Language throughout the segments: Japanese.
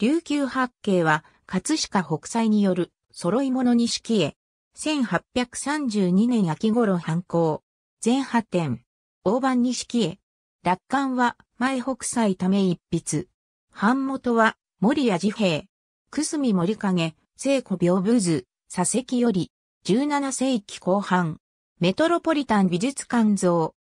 琉球八景は、葛飾北斎による、揃い物錦絵。1832年秋頃犯行。全八点。大判錦絵。楽観は、前北斎ため一筆。版元は、森谷治兵くすみ森影、聖子屏風図、佐石より、17世紀後半。メトロポリタン美術館像。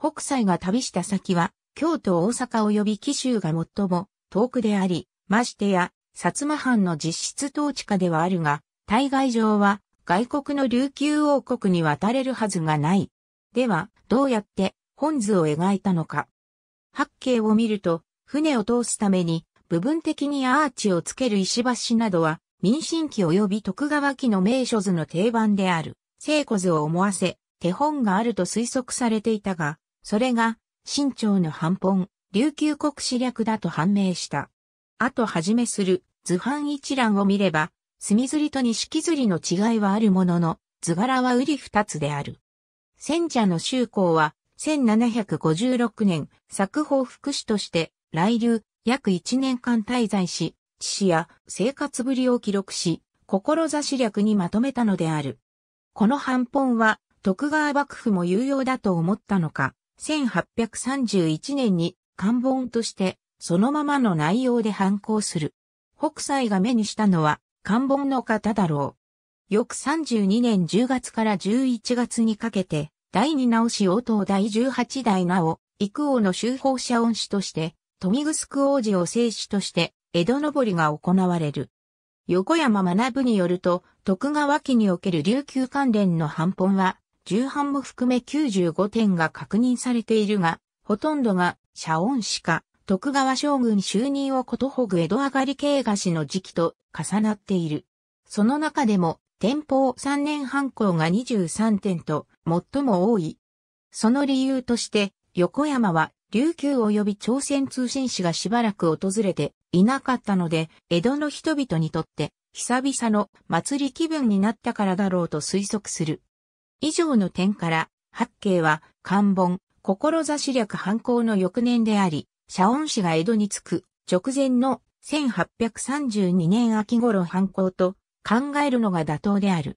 北斎が旅した先は、京都大阪及び紀州が最も遠くであり、ましてや、薩摩藩の実質統治下ではあるが、対外上は外国の琉球王国に渡れるはずがない。では、どうやって本図を描いたのか。八景を見ると、船を通すために部分的にアーチをつける石橋などは、民進期及び徳川期の名所図の定番である、聖古図を思わせ、手本があると推測されていたが、それが、清朝の反本、琉球国史略だと判明した。あとはじめする図版一覧を見れば、墨釣りと錦釣りの違いはあるものの、図柄は売り二つである。戦者の修行は、1756年、作法副祉として、来流、約一年間滞在し、知識や生活ぶりを記録し、志略にまとめたのである。この反本は、徳川幕府も有用だと思ったのか、1831年に、官本として、そのままの内容で反抗する。北斎が目にしたのは、漢本の方だろう。翌32年10月から11月にかけて、第二直し応答第18代なお、幾王の修法者恩師として、富城王子を聖師として、江戸登りが行われる。横山学によると、徳川家における琉球関連の反本は、重版も含め95点が確認されているが、ほとんどが、社音師か、徳川将軍就任をことほぐ江戸上がり系菓子の時期と重なっている。その中でも、天保3年半校が23点と最も多い。その理由として、横山は琉球及び朝鮮通信使がしばらく訪れていなかったので、江戸の人々にとって久々の祭り気分になったからだろうと推測する。以上の点から、八景は漢本、志略反抗の翌年であり、謝恩氏が江戸に着く直前の1832年秋頃犯行と考えるのが妥当である。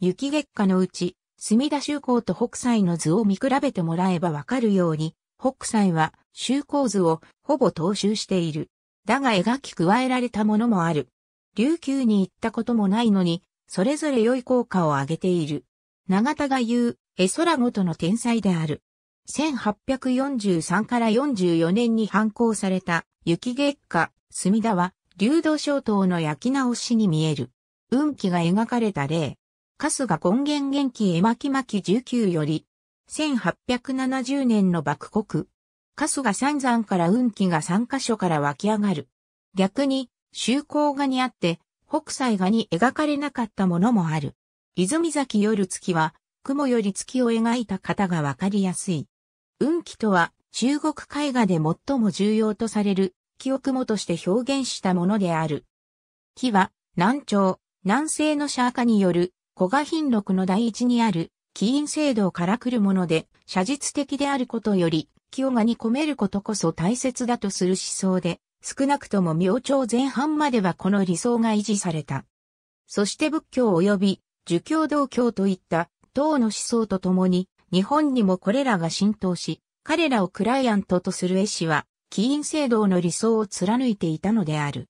雪月下のうち、墨田修公と北斎の図を見比べてもらえばわかるように、北斎は修公図をほぼ踏襲している。だが描き加えられたものもある。琉球に行ったこともないのに、それぞれ良い効果を上げている。長田が言う、絵空ごとの天才である。1843から44年に反抗された雪月下、墨田は、流動小島の焼き直しに見える。運気が描かれた例。春日根源元気絵巻巻19より、1870年の幕国。春日三山から運気が三箇所から湧き上がる。逆に、修行画にあって、北斎画に描かれなかったものもある。泉崎夜月は、雲より月を描いた方がわかりやすい。運気とは中国絵画で最も重要とされる記憶もとして表現したものである。木は南朝、南西のシャーカによる古賀品録の第一にある起因制度から来るもので写実的であることより清がに込めることこそ大切だとする思想で少なくとも明朝前半まではこの理想が維持された。そして仏教及び儒教道教といった唐の思想とともに日本にもこれらが浸透し、彼らをクライアントとする絵師は、起因制度の理想を貫いていたのである。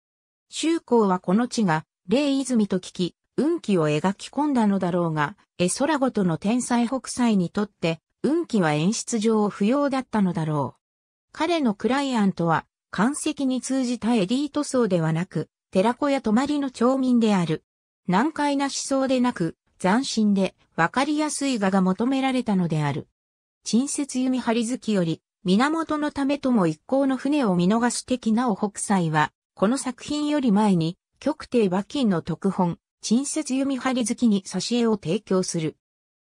周公はこの地が、霊泉と聞き、運気を描き込んだのだろうが、絵空ごとの天才北斎にとって、運気は演出上不要だったのだろう。彼のクライアントは、関石に通じたエリート層ではなく、寺子や泊まりの町民である。難解な思想でなく、斬新でわかりやすい画が求められたのである。陳説弓張月より、源のためとも一行の船を見逃す的なお北斎は、この作品より前に、極帝馬金の特本、陳説弓張月に挿絵を提供する。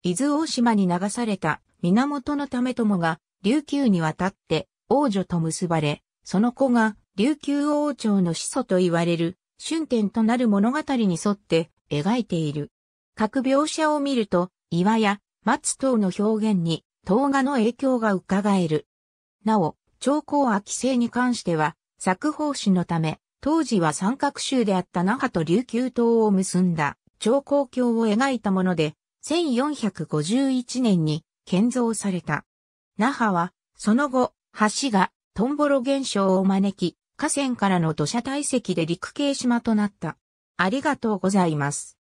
伊豆大島に流された源のためともが、琉球に渡って王女と結ばれ、その子が琉球王朝の始祖と言われる、春天となる物語に沿って描いている。各描写を見ると、岩や松等の表現に、動画の影響が伺える。なお、長江秋生に関しては、作法師のため、当時は三角州であった那覇と琉球島を結んだ長江橋を描いたもので、1451年に建造された。那覇は、その後、橋がトンボロ現象を招き、河川からの土砂堆積で陸系島となった。ありがとうございます。